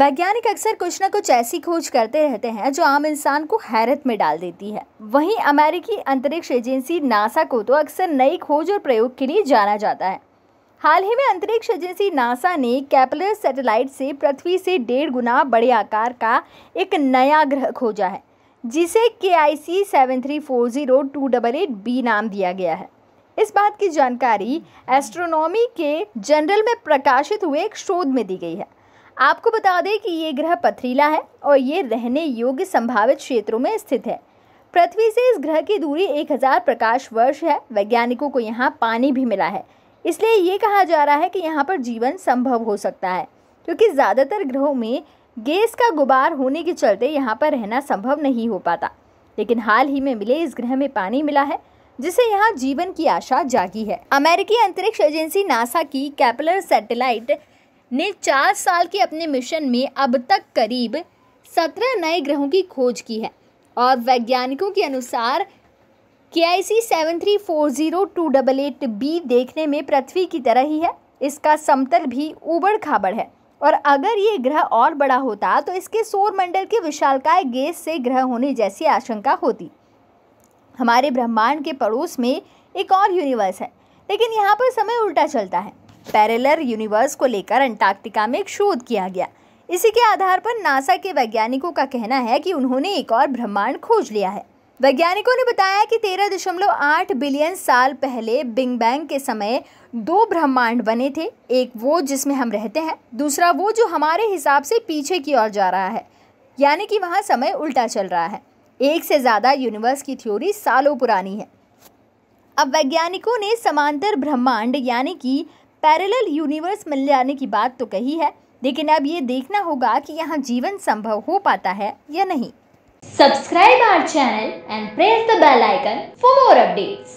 वैज्ञानिक अक्सर कुछ ना कुछ ऐसी खोज करते रहते हैं जो आम इंसान को हैरत में डाल देती है वहीं अमेरिकी अंतरिक्ष एजेंसी नासा को तो अक्सर नई खोज और प्रयोग के लिए जाना जाता है हाल ही में अंतरिक्ष एजेंसी नासा ने कैपलर सैटेलाइट से पृथ्वी से डेढ़ गुना बड़े आकार का एक नया ग्रह खोजा है जिसे K I C seven three four zero two double eight B नाम दिया गया है इस बात की जानकारी एस्ट्रोनॉमी के जनरल में प्रकाशित हुए एक शोध में दी गई है आपको बता दें कि ये ग्रह पथरीला है और ये रहने योग्य संभावित क्षेत्रों में स्थित है पृथ्वी से इस ग्रह की दूरी 1000 प्रकाश वर्ष है वैज्ञानिकों को यहाँ पानी भी मिला है इसलिए ये कहा जा रहा है कि यहाँ पर जीवन संभव हो सकता है क्योंकि ज़्यादातर ग्रहों में गैस का गुबार होने के चलते यहाँ पर रहना संभव नहीं हो पाता लेकिन हाल ही में मिले इस ग्रह में पानी मिला है जिससे यहाँ जीवन की आशा जागी है अमेरिकी अंतरिक्ष एजेंसी नासा की कैपलर सैटेलाइट ने चार साल के अपने मिशन में अब तक करीब सत्रह नए ग्रहों की खोज की है और वैज्ञानिकों के अनुसार K I C seven three four zero two double eight B देखने में पृथ्वी की तरह ही है इसका समतल भी ऊबड़ खाबड़ है और अगर ये ग्रह और बड़ा होता तो इसके मंडल के विशालकाय गैस से ग्रह होने जैसी आशंका होती हमारे ब्रह्मांड के पड़ोस में एक और यूनिवर्स है लेकिन यहाँ पर समय उल्टा चलता है पैरेलर यूनिवर्स को लेकर अंटार्कटिका में एक शोध किया गया इसी के आधार पर नासा के वैज्ञानिकों का कहना है कि उन्होंने एक और ब्रह्मांड खोज लिया है वैज्ञानिकों ने बताया कि तेरह दशमलव आठ बिलियन साल पहले बिग बैंग के समय दो ब्रह्मांड बने थे एक वो जिसमें हम रहते हैं दूसरा वो जो हमारे हिसाब से पीछे की ओर जा रहा है यानी कि वहाँ समय उल्टा चल रहा है एक से ज़्यादा यूनिवर्स की थ्योरी सालों पुरानी है अब वैज्ञानिकों ने समांतर ब्रह्मांड यानी कि पैरेलल यूनिवर्स मिल जाने की बात तो कही है लेकिन अब ये देखना होगा कि यहाँ जीवन संभव हो पाता है या नहीं subscribe our channel and press the bell icon for more updates